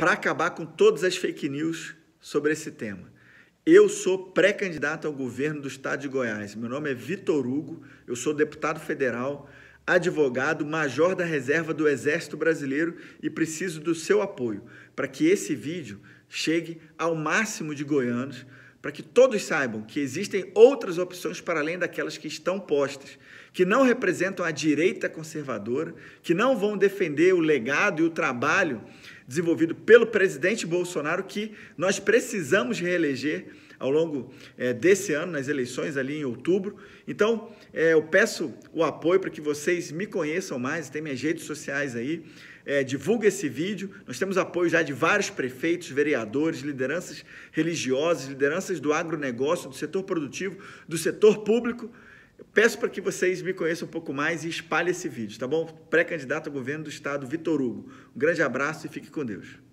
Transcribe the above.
para acabar com todas as fake news sobre esse tema. Eu sou pré-candidato ao governo do estado de Goiás. Meu nome é Vitor Hugo, eu sou deputado federal, advogado, major da reserva do Exército Brasileiro e preciso do seu apoio para que esse vídeo chegue ao máximo de goianos, para que todos saibam que existem outras opções para além daquelas que estão postas, que não representam a direita conservadora, que não vão defender o legado e o trabalho desenvolvido pelo presidente Bolsonaro que nós precisamos reeleger ao longo é, desse ano, nas eleições ali em outubro. Então, é, eu peço o apoio para que vocês me conheçam mais, tem minhas redes sociais aí, é, divulga esse vídeo. Nós temos apoio já de vários prefeitos, vereadores, lideranças religiosas, lideranças do agronegócio, do setor produtivo, do setor público peço para que vocês me conheçam um pouco mais e espalhem esse vídeo, tá bom? Pré-candidato a governo do estado, Vitor Hugo. Um grande abraço e fique com Deus.